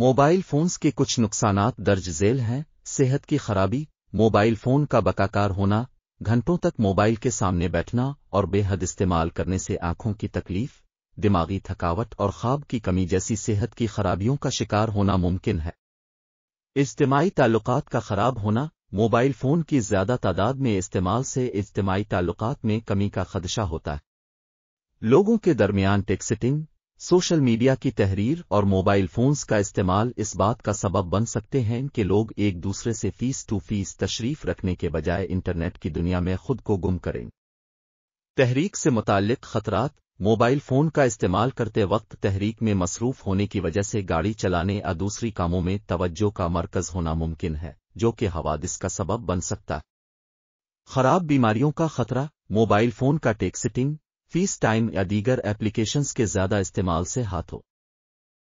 mobile phones के कुछ नुकसान दर्ज झेल हैं सेहत की खराबी मोबाइल फोन का बकाकार होना घंटों तक मोबाइल के सामने बैठना और बेहद इस्तेमाल करने से आंखों की तकलीफ दिमागी थकावट और ख्वाब की कमी जैसी सेहत की खराबियों का शिकार होना मुमकिन है इज्तमाही ताल्लुकात का खराब होना मोबाइल फोन की ज्यादा तादाद में इस्तेमाल से इज्तमाही ताल्लुकात में कमी का खदशा होता है लोगों के दरमियान टेक्सिटिंग सोशल मीडिया की तहरीर और मोबाइल फोन्स का इस्तेमाल इस बात का सबब बन सकते हैं कि लोग एक दूसरे से फीस टू फीस तशरीफ रखने के बजाय इंटरनेट की दुनिया में खुद को गुम करें तहरीक से मुतक खतरात मोबाइल फ़ोन का इस्तेमाल करते वक्त तहरीक में मसरूफ होने की वजह से गाड़ी चलाने या दूसरी कामों में तवज्जो का मरकज़ होना मुमकिन है जो कि हवादिस का सबब बन सकता है खराब बीमारियों का खतरा मोबाइल फ़ोन का टेक्सिटिंग फीस टाइम या दीगर एप्लीकेशंस के ज्यादा इस्तेमाल से हाथों